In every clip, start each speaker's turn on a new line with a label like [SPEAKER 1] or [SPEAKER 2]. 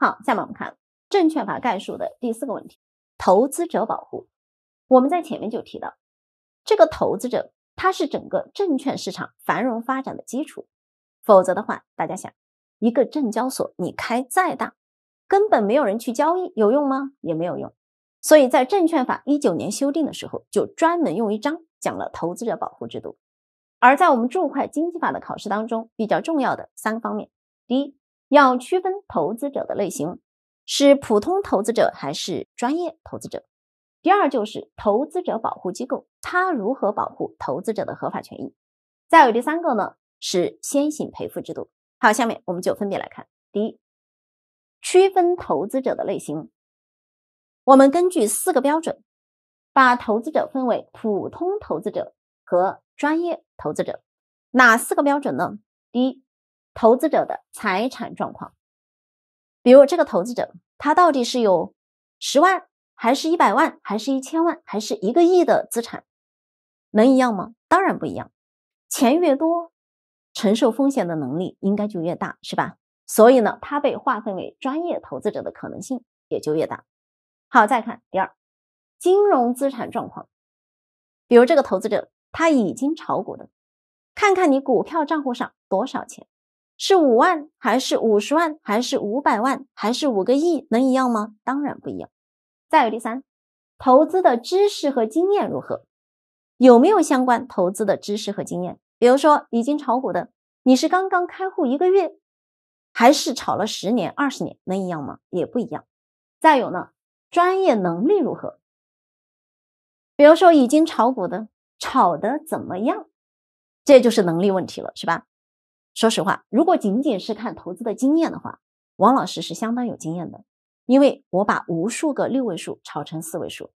[SPEAKER 1] 好，下面我们看证券法概述的第四个问题：投资者保护。我们在前面就提到，这个投资者他是整个证券市场繁荣发展的基础，否则的话，大家想，一个证交所你开再大，根本没有人去交易，有用吗？也没有用。所以在证券法一九年修订的时候，就专门用一章讲了投资者保护制度。而在我们注会经济法的考试当中，比较重要的三个方面，第一。要区分投资者的类型，是普通投资者还是专业投资者。第二，就是投资者保护机构，它如何保护投资者的合法权益？再有第三个呢，是先行赔付制度。好，下面我们就分别来看。第一，区分投资者的类型，我们根据四个标准，把投资者分为普通投资者和专业投资者。哪四个标准呢？第一。投资者的财产状况，比如这个投资者，他到底是有十万，还是一百万，还是一千万，还是一个亿的资产，能一样吗？当然不一样。钱越多，承受风险的能力应该就越大，是吧？所以呢，他被划分为专业投资者的可能性也就越大。好，再看第二，金融资产状况，比如这个投资者，他已经炒股的，看看你股票账户上多少钱。是五万还是五十万还是五百万还是五个亿？能一样吗？当然不一样。再有第三，投资的知识和经验如何？有没有相关投资的知识和经验？比如说已经炒股的，你是刚刚开户一个月，还是炒了十年二十年？能一样吗？也不一样。再有呢，专业能力如何？比如说已经炒股的，炒的怎么样？这就是能力问题了，是吧？说实话，如果仅仅是看投资的经验的话，王老师是相当有经验的，因为我把无数个六位数炒成四位数，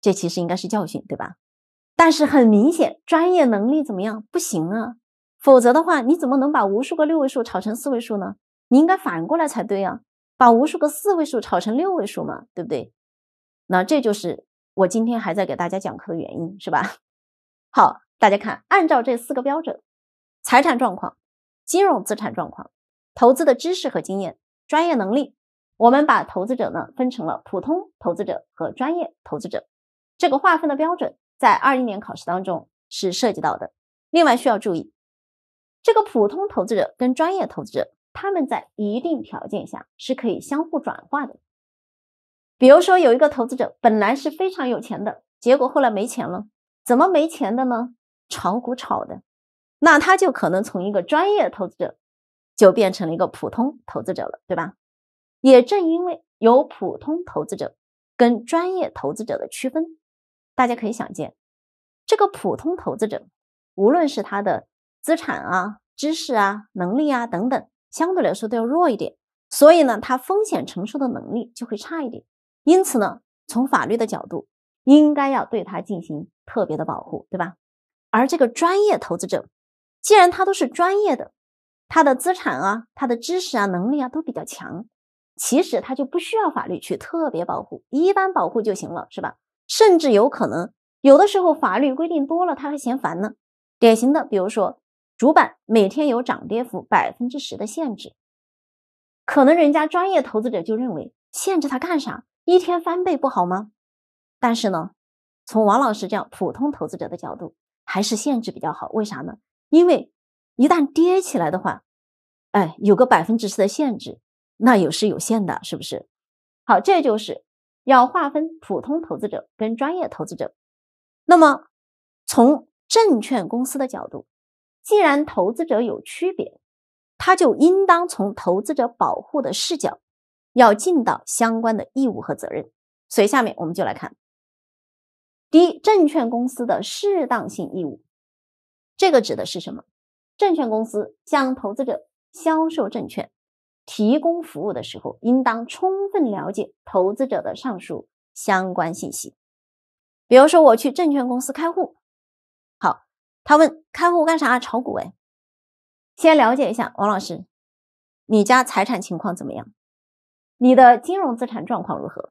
[SPEAKER 1] 这其实应该是教训，对吧？但是很明显，专业能力怎么样不行啊，否则的话，你怎么能把无数个六位数炒成四位数呢？你应该反过来才对呀，把无数个四位数炒成六位数嘛，对不对？那这就是我今天还在给大家讲课的原因，是吧？好，大家看，按照这四个标准。财产状况、金融资产状况、投资的知识和经验、专业能力，我们把投资者呢分成了普通投资者和专业投资者。这个划分的标准在二一年考试当中是涉及到的。另外需要注意，这个普通投资者跟专业投资者他们在一定条件下是可以相互转化的。比如说有一个投资者本来是非常有钱的，结果后来没钱了，怎么没钱的呢？炒股炒的。那他就可能从一个专业投资者，就变成了一个普通投资者了，对吧？也正因为有普通投资者跟专业投资者的区分，大家可以想见，这个普通投资者，无论是他的资产啊、知识啊、能力啊等等，相对来说都要弱一点，所以呢，他风险承受的能力就会差一点。因此呢，从法律的角度，应该要对他进行特别的保护，对吧？而这个专业投资者。既然他都是专业的，他的资产啊、他的知识啊、能力啊都比较强，其实他就不需要法律去特别保护，一般保护就行了，是吧？甚至有可能有的时候法律规定多了，他还嫌烦呢。典型的，比如说主板每天有涨跌幅百分之十的限制，可能人家专业投资者就认为限制他干啥，一天翻倍不好吗？但是呢，从王老师这样普通投资者的角度，还是限制比较好，为啥呢？因为一旦跌起来的话，哎，有个百分之十的限制，那也是有限的，是不是？好，这就是要划分普通投资者跟专业投资者。那么，从证券公司的角度，既然投资者有区别，他就应当从投资者保护的视角，要尽到相关的义务和责任。所以下面我们就来看，第一，证券公司的适当性义务。这个指的是什么？证券公司向投资者销售证券、提供服务的时候，应当充分了解投资者的上述相关信息。比如说，我去证券公司开户，好，他问开户干啥？炒股哎。先了解一下，王老师，你家财产情况怎么样？你的金融资产状况如何？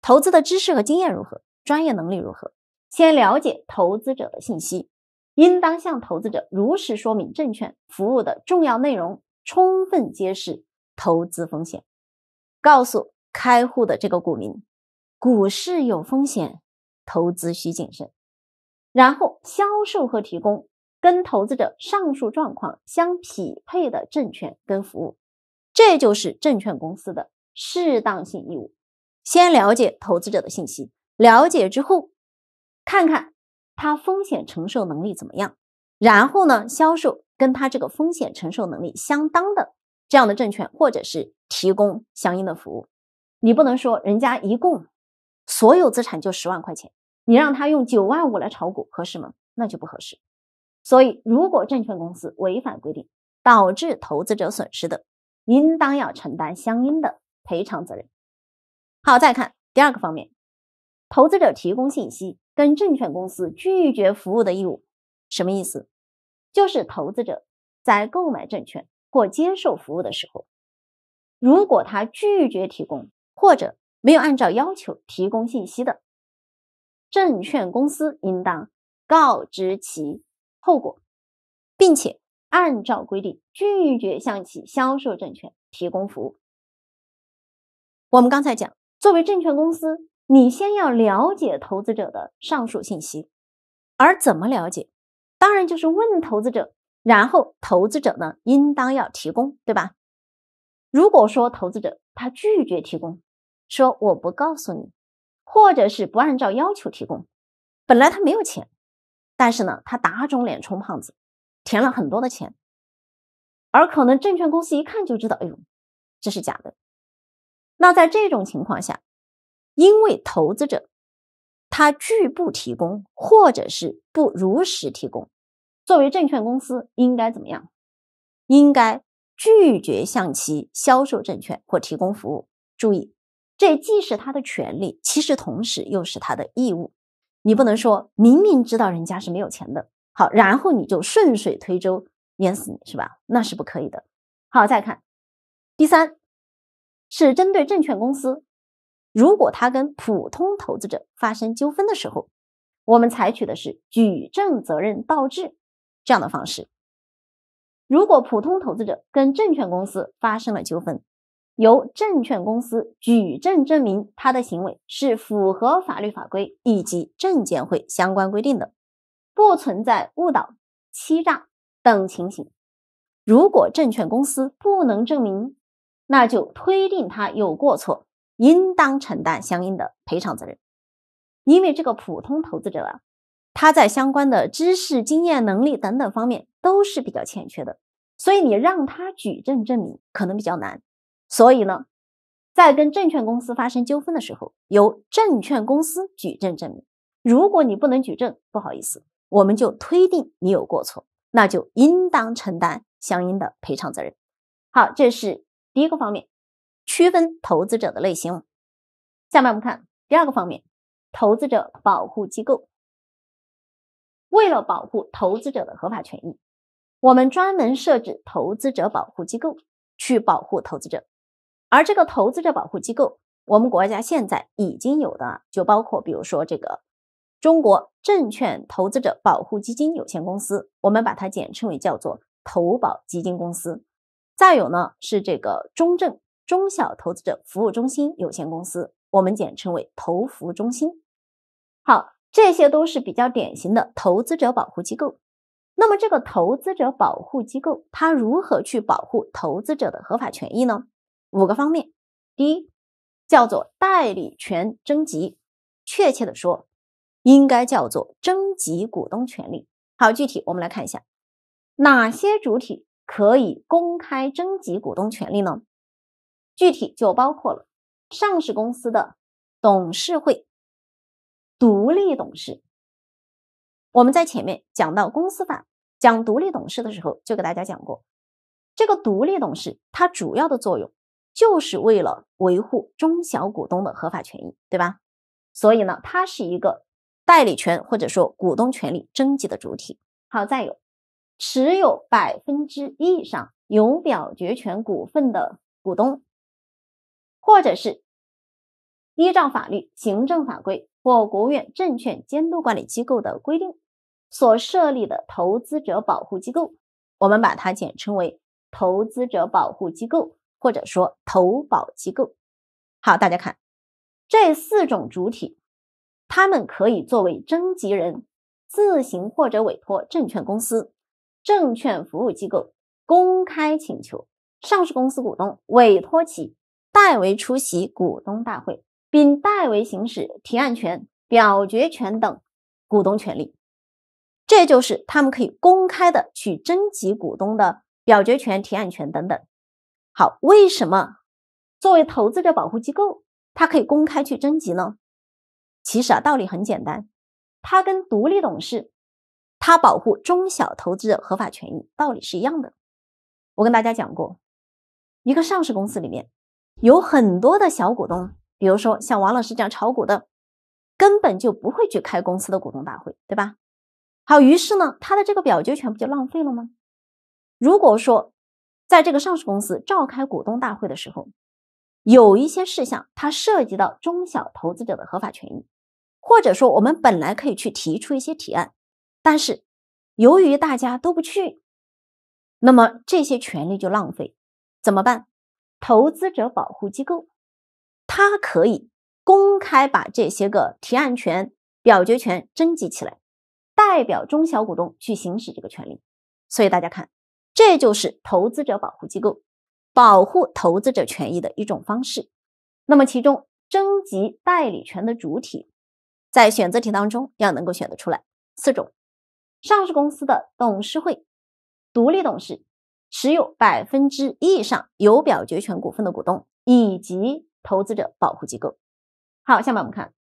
[SPEAKER 1] 投资的知识和经验如何？专业能力如何？先了解投资者的信息。应当向投资者如实说明证券服务的重要内容，充分揭示投资风险，告诉开户的这个股民，股市有风险，投资需谨慎。然后销售和提供跟投资者上述状况相匹配的证券跟服务，这就是证券公司的适当性义务。先了解投资者的信息，了解之后，看看。他风险承受能力怎么样？然后呢，销售跟他这个风险承受能力相当的这样的证券，或者是提供相应的服务，你不能说人家一共所有资产就十万块钱，你让他用九万五来炒股合适吗？那就不合适。所以，如果证券公司违反规定导致投资者损失的，应当要承担相应的赔偿责任。好，再看第二个方面，投资者提供信息。跟证券公司拒绝服务的义务，什么意思？就是投资者在购买证券或接受服务的时候，如果他拒绝提供或者没有按照要求提供信息的，证券公司应当告知其后果，并且按照规定拒绝向其销售证券、提供服务。我们刚才讲，作为证券公司。你先要了解投资者的上述信息，而怎么了解？当然就是问投资者，然后投资者呢应当要提供，对吧？如果说投资者他拒绝提供，说我不告诉你，或者是不按照要求提供，本来他没有钱，但是呢他打肿脸充胖子，填了很多的钱，而可能证券公司一看就知道，哎呦，这是假的。那在这种情况下。因为投资者他拒不提供，或者是不如实提供，作为证券公司应该怎么样？应该拒绝向其销售证券或提供服务。注意，这既是他的权利，其实同时又是他的义务。你不能说明明知道人家是没有钱的，好，然后你就顺水推舟淹死你是吧？那是不可以的。好，再看第三，是针对证券公司。如果他跟普通投资者发生纠纷的时候，我们采取的是举证责任倒置这样的方式。如果普通投资者跟证券公司发生了纠纷，由证券公司举证证明他的行为是符合法律法规以及证监会相关规定的，不存在误导、欺诈等情形。如果证券公司不能证明，那就推定他有过错。应当承担相应的赔偿责任，因为这个普通投资者啊，他在相关的知识、经验、能力等等方面都是比较欠缺的，所以你让他举证证明可能比较难。所以呢，在跟证券公司发生纠纷的时候，由证券公司举证证明。如果你不能举证，不好意思，我们就推定你有过错，那就应当承担相应的赔偿责任。好，这是第一个方面。区分投资者的类型。下面我们看第二个方面，投资者保护机构。为了保护投资者的合法权益，我们专门设置投资者保护机构去保护投资者。而这个投资者保护机构，我们国家现在已经有的就包括，比如说这个中国证券投资者保护基金有限公司，我们把它简称为叫做投保基金公司。再有呢是这个中证。中小投资者服务中心有限公司，我们简称为投服中心。好，这些都是比较典型的投资者保护机构。那么，这个投资者保护机构它如何去保护投资者的合法权益呢？五个方面，第一叫做代理权征集，确切的说，应该叫做征集股东权利。好，具体我们来看一下，哪些主体可以公开征集股东权利呢？具体就包括了上市公司的董事会独立董事。我们在前面讲到公司法讲独立董事的时候，就给大家讲过，这个独立董事它主要的作用就是为了维护中小股东的合法权益，对吧？所以呢，它是一个代理权或者说股东权利征集的主体。好，再有，持有百分之一以上有表决权股份的股东。或者是依照法律、行政法规或国务院证券监督管理机构的规定所设立的投资者保护机构，我们把它简称为投资者保护机构，或者说投保机构。好，大家看这四种主体，他们可以作为征集人，自行或者委托证券公司、证券服务机构公开请求上市公司股东委托其。代为出席股东大会，并代为行使提案权、表决权等股东权利，这就是他们可以公开的去征集股东的表决权、提案权等等。好，为什么作为投资者保护机构，它可以公开去征集呢？其实啊，道理很简单，它跟独立董事，它保护中小投资者合法权益道理是一样的。我跟大家讲过，一个上市公司里面。有很多的小股东，比如说像王老师这样炒股的，根本就不会去开公司的股东大会，对吧？好，于是呢，他的这个表决权不就浪费了吗？如果说在这个上市公司召开股东大会的时候，有一些事项它涉及到中小投资者的合法权益，或者说我们本来可以去提出一些提案，但是由于大家都不去，那么这些权利就浪费，怎么办？投资者保护机构，它可以公开把这些个提案权、表决权征集起来，代表中小股东去行使这个权利。所以大家看，这就是投资者保护机构保护投资者权益的一种方式。那么其中征集代理权的主体，在选择题当中要能够选得出来四种：上市公司的董事会、独立董事。持有百分之一以上有表决权股份的股东以及投资者保护机构。好，下面我们看，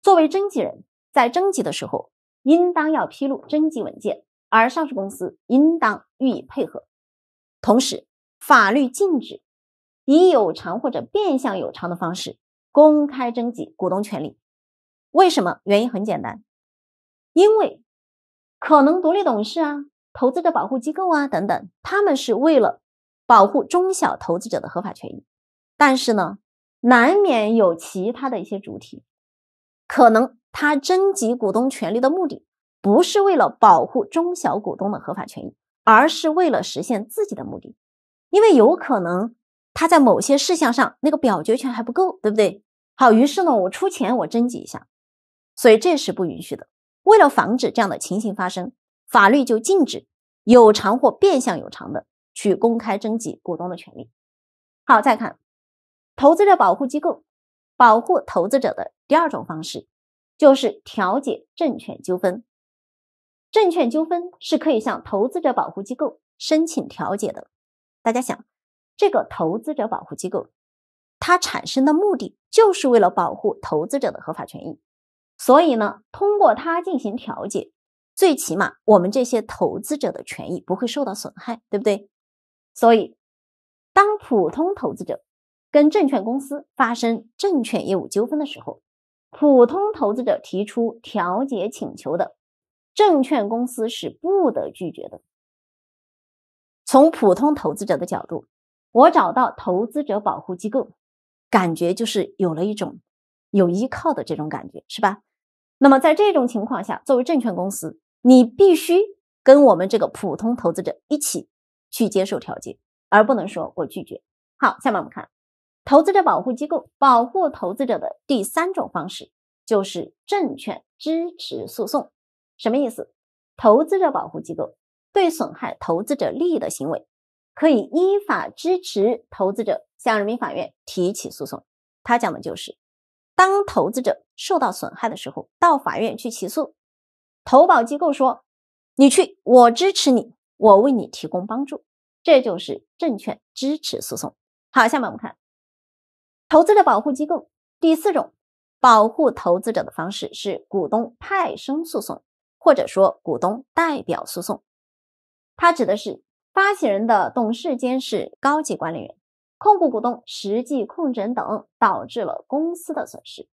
[SPEAKER 1] 作为征集人，在征集的时候，应当要披露征集文件，而上市公司应当予以配合。同时，法律禁止以有偿或者变相有偿的方式公开征集股东权利。为什么？原因很简单，因为可能独立董事啊。投资者保护机构啊，等等，他们是为了保护中小投资者的合法权益，但是呢，难免有其他的一些主体，可能他征集股东权利的目的不是为了保护中小股东的合法权益，而是为了实现自己的目的，因为有可能他在某些事项上那个表决权还不够，对不对？好，于是呢，我出钱我征集一下，所以这是不允许的。为了防止这样的情形发生。法律就禁止有偿或变相有偿的去公开征集股东的权利。好，再看投资者保护机构保护投资者的第二种方式，就是调解证券纠纷。证券纠纷是可以向投资者保护机构申请调解的。大家想，这个投资者保护机构它产生的目的就是为了保护投资者的合法权益，所以呢，通过它进行调解。最起码我们这些投资者的权益不会受到损害，对不对？所以，当普通投资者跟证券公司发生证券业务纠纷的时候，普通投资者提出调解请求的，证券公司是不得拒绝的。从普通投资者的角度，我找到投资者保护机构，感觉就是有了一种有依靠的这种感觉，是吧？那么在这种情况下，作为证券公司，你必须跟我们这个普通投资者一起去接受调解，而不能说我拒绝。好，下面我们看投资者保护机构保护投资者的第三种方式，就是证券支持诉讼。什么意思？投资者保护机构对损害投资者利益的行为，可以依法支持投资者向人民法院提起诉讼。他讲的就是，当投资者受到损害的时候，到法院去起诉。投保机构说：“你去，我支持你，我为你提供帮助。”这就是证券支持诉讼。好，下面我们看投资者保护机构。第四种保护投资者的方式是股东派生诉讼，或者说股东代表诉讼。它指的是发起人的董事、监事、高级管理人员、控股股东、实际控制人等导致了公司的损失，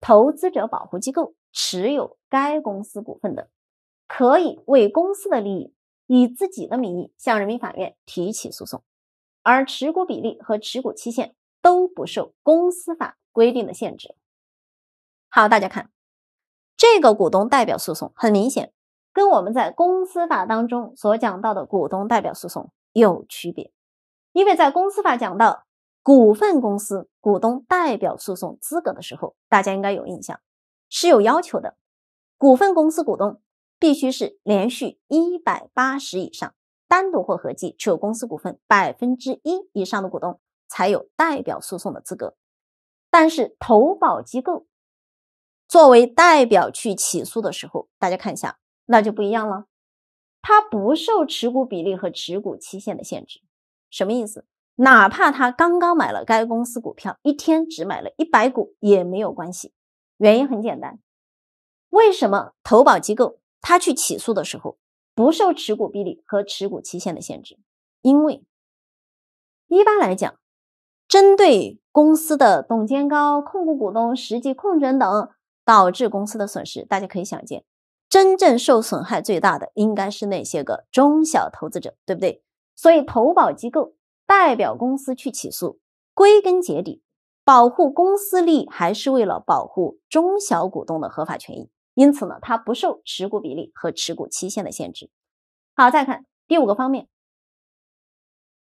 [SPEAKER 1] 投资者保护机构。持有该公司股份的，可以为公司的利益以自己的名义向人民法院提起诉讼，而持股比例和持股期限都不受公司法规定的限制。好，大家看这个股东代表诉讼，很明显跟我们在公司法当中所讲到的股东代表诉讼有区别，因为在公司法讲到股份公司股东代表诉讼资格的时候，大家应该有印象。是有要求的，股份公司股东必须是连续一百八十以上，单独或合计持有公司股份百分之一以上的股东才有代表诉讼的资格。但是，投保机构作为代表去起诉的时候，大家看一下，那就不一样了，它不受持股比例和持股期限的限制。什么意思？哪怕他刚刚买了该公司股票，一天只买了一百股也没有关系。原因很简单，为什么投保机构他去起诉的时候不受持股比例和持股期限的限制？因为一般来讲，针对公司的董监高、控股股东、实际控制人等导致公司的损失，大家可以想见，真正受损害最大的应该是那些个中小投资者，对不对？所以，投保机构代表公司去起诉，归根结底。保护公司利益还是为了保护中小股东的合法权益，因此呢，它不受持股比例和持股期限的限制。好，再看第五个方面，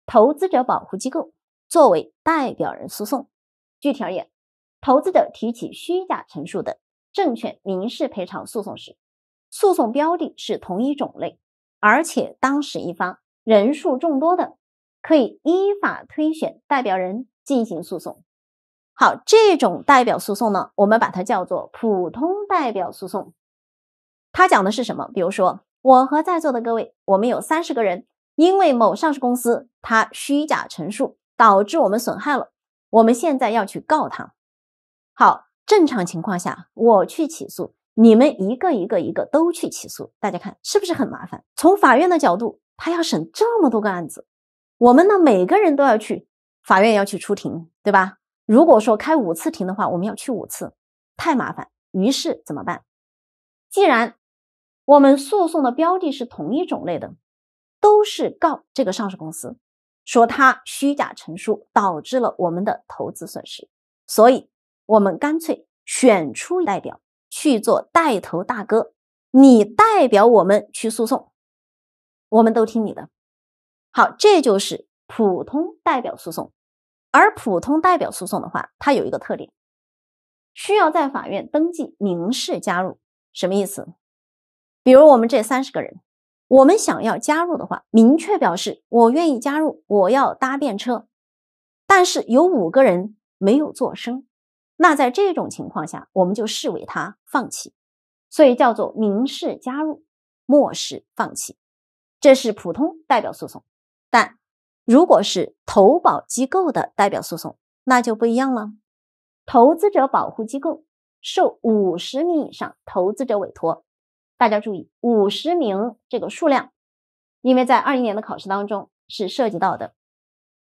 [SPEAKER 1] 投资者保护机构作为代表人诉讼。具体而言，投资者提起虚假陈述的证券民事赔偿诉讼时，诉讼标的是同一种类，而且当事一方人数众多的，可以依法推选代表人进行诉讼。好，这种代表诉讼呢，我们把它叫做普通代表诉讼。它讲的是什么？比如说，我和在座的各位，我们有三十个人，因为某上市公司他虚假陈述，导致我们损害了，我们现在要去告他。好，正常情况下，我去起诉，你们一个一个一个都去起诉，大家看是不是很麻烦？从法院的角度，他要审这么多个案子，我们呢每个人都要去法院要去出庭，对吧？如果说开五次庭的话，我们要去五次，太麻烦。于是怎么办？既然我们诉讼的标的是同一种类的，都是告这个上市公司，说他虚假陈述导致了我们的投资损失，所以我们干脆选出代表去做带头大哥，你代表我们去诉讼，我们都听你的。好，这就是普通代表诉讼。而普通代表诉讼的话，它有一个特点，需要在法院登记民事加入，什么意思？比如我们这三十个人，我们想要加入的话，明确表示我愿意加入，我要搭便车，但是有五个人没有作声，那在这种情况下，我们就视为他放弃，所以叫做民事加入，漠视放弃，这是普通代表诉讼，但。如果是投保机构的代表诉讼，那就不一样了。投资者保护机构受五十名以上投资者委托，大家注意五十名这个数量，因为在二一年的考试当中是涉及到的。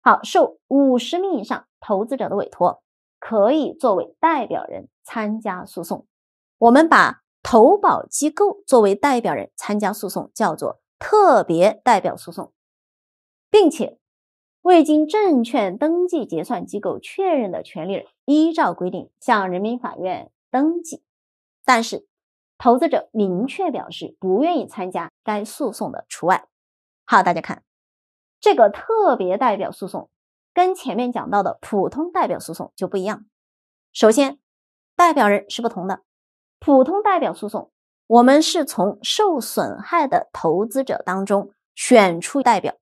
[SPEAKER 1] 好，受五十名以上投资者的委托，可以作为代表人参加诉讼。我们把投保机构作为代表人参加诉讼，叫做特别代表诉讼，并且。未经证券登记结算机构确认的权利人，依照规定向人民法院登记，但是投资者明确表示不愿意参加该诉讼的除外。好，大家看，这个特别代表诉讼跟前面讲到的普通代表诉讼就不一样。首先，代表人是不同的。普通代表诉讼，我们是从受损害的投资者当中选出代表。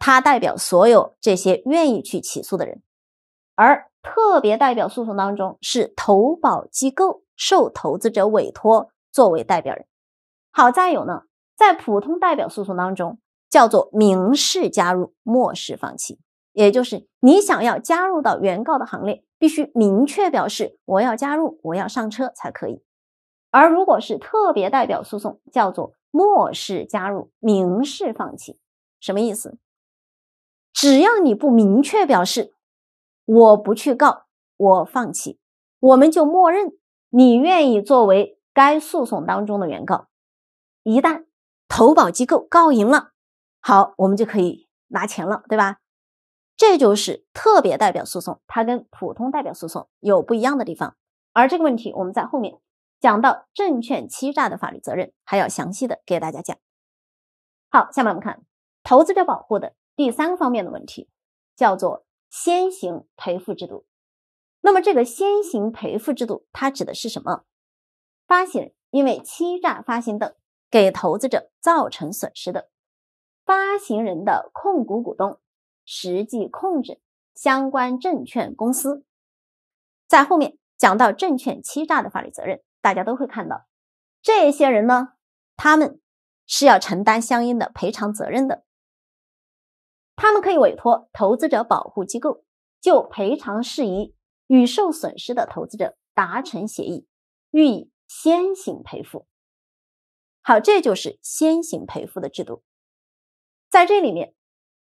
[SPEAKER 1] 它代表所有这些愿意去起诉的人，而特别代表诉讼当中是投保机构受投资者委托作为代表人。好，再有呢，在普通代表诉讼当中叫做明示加入、默示放弃，也就是你想要加入到原告的行列，必须明确表示我要加入、我要上车才可以。而如果是特别代表诉讼，叫做默示加入、明示放弃，什么意思？只要你不明确表示我不去告，我放弃，我们就默认你愿意作为该诉讼当中的原告。一旦投保机构告赢了，好，我们就可以拿钱了，对吧？这就是特别代表诉讼，它跟普通代表诉讼有不一样的地方。而这个问题，我们在后面讲到证券欺诈的法律责任，还要详细的给大家讲。好，下面我们看投资者保护的。第三个方面的问题叫做先行赔付制度。那么，这个先行赔付制度它指的是什么？发行人因为欺诈发行等给投资者造成损失的，发行人的控股股东、实际控制相关证券公司，在后面讲到证券欺诈的法律责任，大家都会看到，这些人呢，他们是要承担相应的赔偿责任的。他们可以委托投资者保护机构就赔偿事宜与受损失的投资者达成协议，予以先行赔付。好，这就是先行赔付的制度。在这里面，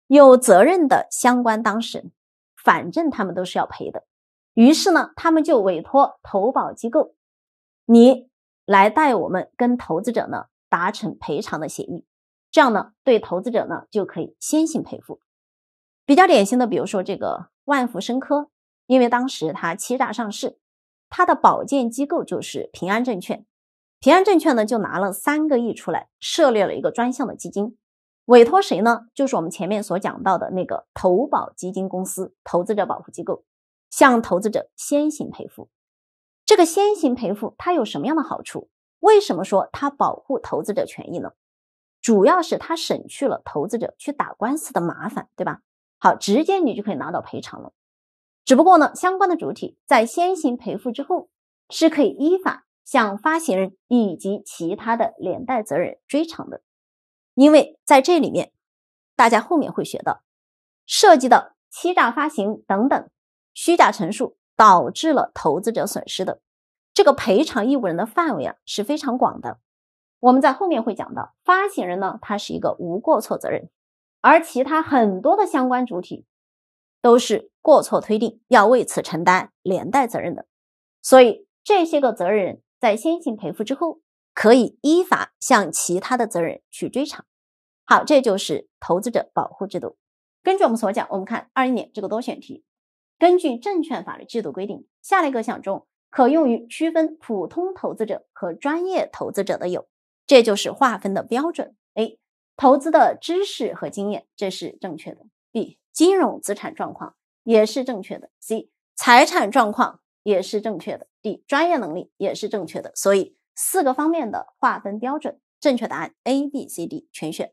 [SPEAKER 1] 有责任的相关当事人，反正他们都是要赔的，于是呢，他们就委托投保机构，你来代我们跟投资者呢达成赔偿的协议，这样呢，对投资者呢就可以先行赔付。比较典型的，比如说这个万福生科，因为当时它欺诈上市，它的保荐机构就是平安证券，平安证券呢就拿了三个亿出来设立了一个专项的基金，委托谁呢？就是我们前面所讲到的那个投保基金公司、投资者保护机构，向投资者先行赔付。这个先行赔付它有什么样的好处？为什么说它保护投资者权益呢？主要是它省去了投资者去打官司的麻烦，对吧？好，直接你就可以拿到赔偿了。只不过呢，相关的主体在先行赔付之后，是可以依法向发行人以及其他的连带责任追偿的。因为在这里面，大家后面会学到，涉及到欺诈发行等等虚假陈述导致了投资者损失的这个赔偿义务人的范围啊是非常广的。我们在后面会讲到，发行人呢，他是一个无过错责任。而其他很多的相关主体都是过错推定，要为此承担连带责任的，所以这些个责任人，在先行赔付之后，可以依法向其他的责任人去追偿。好，这就是投资者保护制度。根据我们所讲，我们看二一年这个多选题，根据证券法律制度规定，下列各项中可用于区分普通投资者和专业投资者的有，这就是划分的标准。A。投资的知识和经验，这是正确的。B. 金融资产状况也是正确的。C. 财产状况也是正确的。D. 专业能力也是正确的。所以四个方面的划分标准，正确答案 A、B、C、D 全选。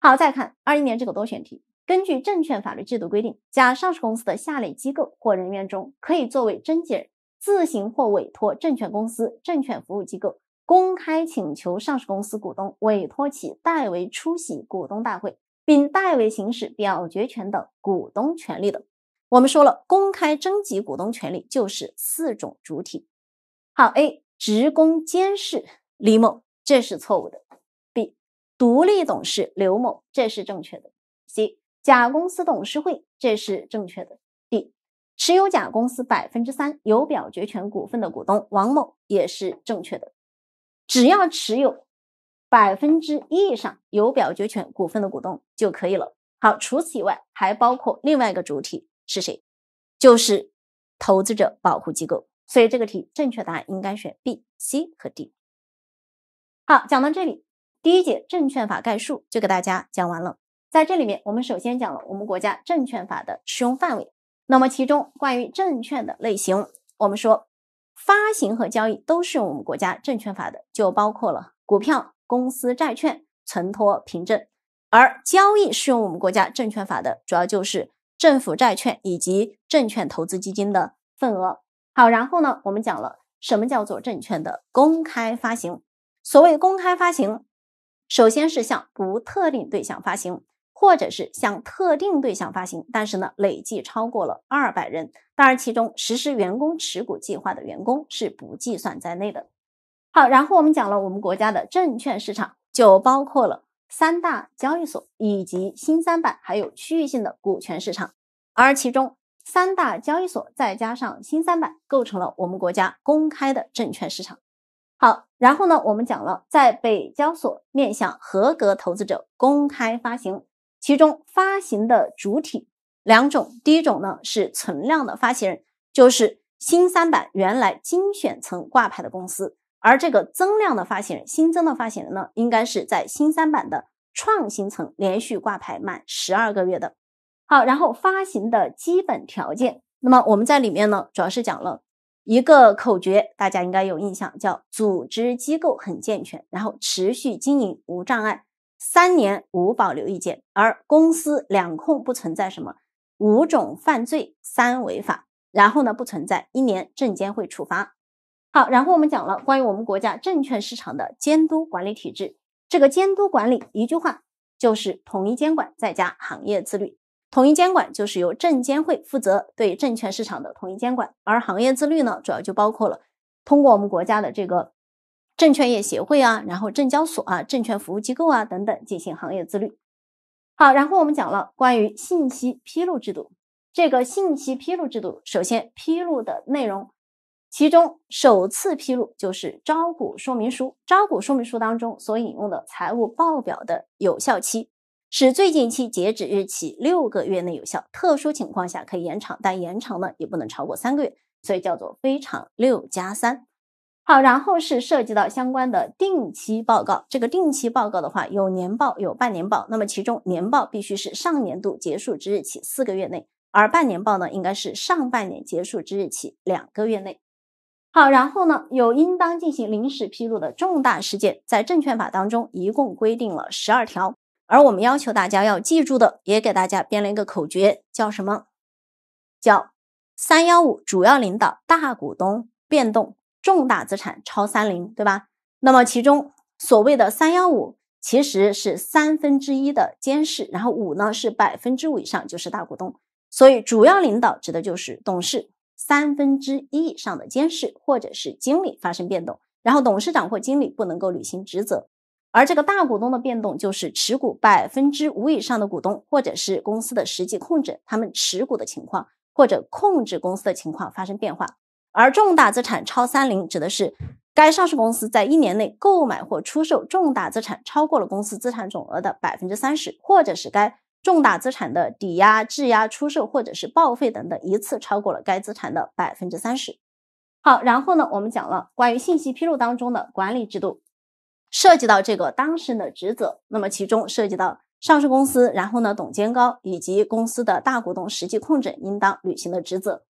[SPEAKER 1] 好，再看二一年这个多选题。根据证券法律制度规定，甲上市公司的下列机构或人员中，可以作为征集人自行或委托证券公司、证券服务机构。公开请求上市公司股东委托其代为出席股东大会，并代为行使表决权等股东权利的，我们说了，公开征集股东权利就是四种主体。好，A 职工监事李某这是错误的。B 独立董事刘某这是正确的。C 甲公司董事会这是正确的。D 持有甲公司百分之三有表决权股份的股东王某也是正确的。只要持有百分之一以上有表决权股份的股东就可以了。好，除此以外，还包括另外一个主体是谁？就是投资者保护机构。所以这个题正确答案应该选 B、C 和 D。好，讲到这里，第一节证券法概述就给大家讲完了。在这里面，我们首先讲了我们国家证券法的适用范围。那么其中关于证券的类型，我们说。发行和交易都适用我们国家证券法的，就包括了股票、公司债券、存托凭证；而交易适用我们国家证券法的主要就是政府债券以及证券投资基金的份额。好，然后呢，我们讲了什么叫做证券的公开发行？所谓公开发行，首先是向不特定对象发行。或者是向特定对象发行，但是呢，累计超过了二百人。当然，其中实施员工持股计划的员工是不计算在内的。好，然后我们讲了，我们国家的证券市场就包括了三大交易所以及新三板，还有区域性的股权市场。而其中三大交易所再加上新三板，构成了我们国家公开的证券市场。好，然后呢，我们讲了，在北交所面向合格投资者公开发行。其中发行的主体两种，第一种呢是存量的发行人，就是新三板原来精选层挂牌的公司，而这个增量的发行人，新增的发行人呢，应该是在新三板的创新层连续挂牌满十二个月的。好，然后发行的基本条件，那么我们在里面呢，主要是讲了一个口诀，大家应该有印象，叫组织机构很健全，然后持续经营无障碍。三年无保留意见，而公司两控不存在什么五种犯罪三违法，然后呢不存在一年证监会处罚。好，然后我们讲了关于我们国家证券市场的监督管理体制，这个监督管理一句话就是统一监管再加行业自律。统一监管就是由证监会负责对证券市场的统一监管，而行业自律呢，主要就包括了通过我们国家的这个。证券业协会啊，然后证交所啊，证券服务机构啊等等进行行业自律。好，然后我们讲了关于信息披露制度。这个信息披露制度，首先披露的内容，其中首次披露就是招股说明书。招股说明书当中所引用的财务报表的有效期是最近期截止日起六个月内有效，特殊情况下可以延长，但延长呢也不能超过三个月，所以叫做非常六加三。好，然后是涉及到相关的定期报告。这个定期报告的话，有年报，有半年报。那么其中年报必须是上年度结束之日起四个月内，而半年报呢，应该是上半年结束之日起两个月内。好，然后呢，有应当进行临时披露的重大事件，在证券法当中一共规定了十二条。而我们要求大家要记住的，也给大家编了一个口诀，叫什么？叫三幺五，主要领导、大股东变动。重大资产超三零，对吧？那么其中所谓的三幺五其实是三分之一的监事，然后五呢是百分之五以上就是大股东。所以主要领导指的就是董事三分之一以上的监事或者是经理发生变动，然后董事长或经理不能够履行职责，而这个大股东的变动就是持股百分之五以上的股东或者是公司的实际控制，他们持股的情况或者控制公司的情况发生变化。而重大资产超三零指的是该上市公司在一年内购买或出售重大资产超过了公司资产总额的百分之三十，或者是该重大资产的抵押、质押、出售或者是报废等等一次超过了该资产的百分之三十。好，然后呢，我们讲了关于信息披露当中的管理制度，涉及到这个当事人的职责，那么其中涉及到上市公司，然后呢，董监高以及公司的大股东实际控制人应当履行的职责。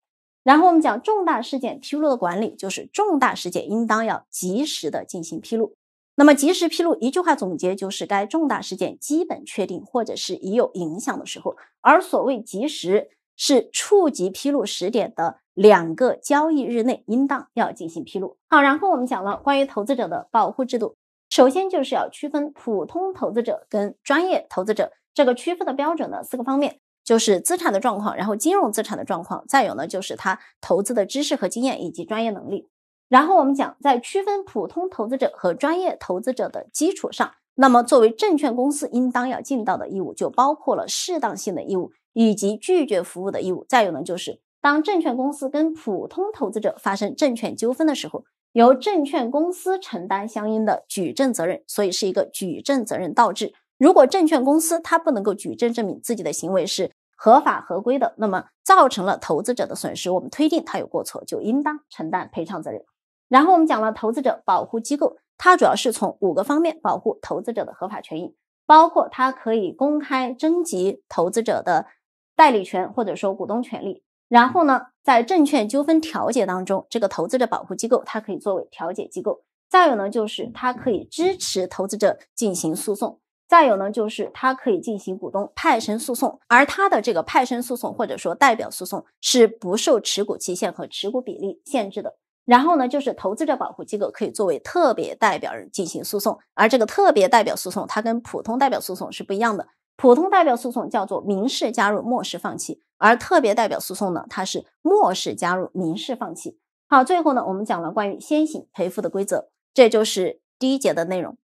[SPEAKER 1] 然后我们讲重大事件披露的管理，就是重大事件应当要及时的进行披露。那么及时披露，一句话总结就是该重大事件基本确定或者是已有影响的时候。而所谓及时，是触及披露时点的两个交易日内应当要进行披露。好，然后我们讲了关于投资者的保护制度，首先就是要区分普通投资者跟专业投资者，这个区分的标准呢四个方面。就是资产的状况，然后金融资产的状况，再有呢就是他投资的知识和经验以及专业能力。然后我们讲，在区分普通投资者和专业投资者的基础上，那么作为证券公司应当要尽到的义务，就包括了适当性的义务以及拒绝服务的义务。再有呢就是，当证券公司跟普通投资者发生证券纠纷的时候，由证券公司承担相应的举证责任，所以是一个举证责任倒置。如果证券公司它不能够举证证明自己的行为是合法合规的，那么造成了投资者的损失，我们推定他有过错，就应当承担赔偿责任。然后我们讲了投资者保护机构，它主要是从五个方面保护投资者的合法权益，包括它可以公开征集投资者的代理权或者说股东权利，然后呢，在证券纠纷调解当中，这个投资者保护机构它可以作为调解机构，再有呢就是它可以支持投资者进行诉讼。再有呢，就是它可以进行股东派生诉讼，而他的这个派生诉讼或者说代表诉讼是不受持股期限和持股比例限制的。然后呢，就是投资者保护机构可以作为特别代表人进行诉讼，而这个特别代表诉讼它跟普通代表诉讼是不一样的。普通代表诉讼叫做民事加入、默示放弃，而特别代表诉讼呢，它是默示加入、民事放弃。好，最后呢，我们讲了关于先行赔付的规则，这就是第一节的内容。